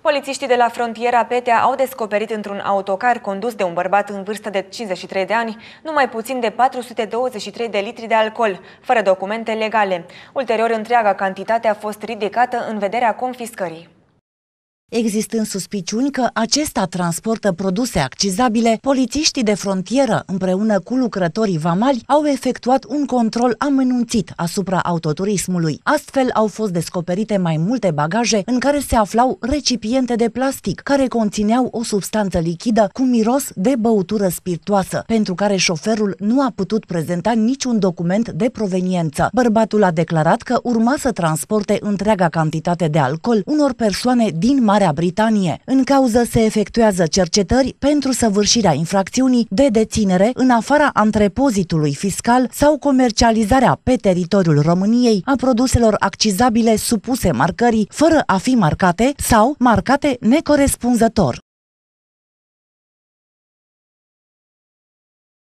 Polițiștii de la frontiera Petea au descoperit într-un autocar condus de un bărbat în vârstă de 53 de ani numai puțin de 423 de litri de alcool, fără documente legale. Ulterior, întreaga cantitate a fost ridicată în vederea confiscării. Existând suspiciuni că acesta transportă produse accizabile, polițiștii de frontieră, împreună cu lucrătorii vamali, au efectuat un control amănunțit asupra autoturismului. Astfel au fost descoperite mai multe bagaje în care se aflau recipiente de plastic, care conțineau o substanță lichidă cu miros de băutură spiritoasă, pentru care șoferul nu a putut prezenta niciun document de proveniență. Bărbatul a declarat că urma să transporte întreaga cantitate de alcool unor persoane din mai Marea Britanie. În cauză se efectuează cercetări pentru săvârșirea infracțiunii de deținere în afara antrepozitului fiscal sau comercializarea pe teritoriul României a produselor accizabile supuse marcării fără a fi marcate sau marcate necorespunzător.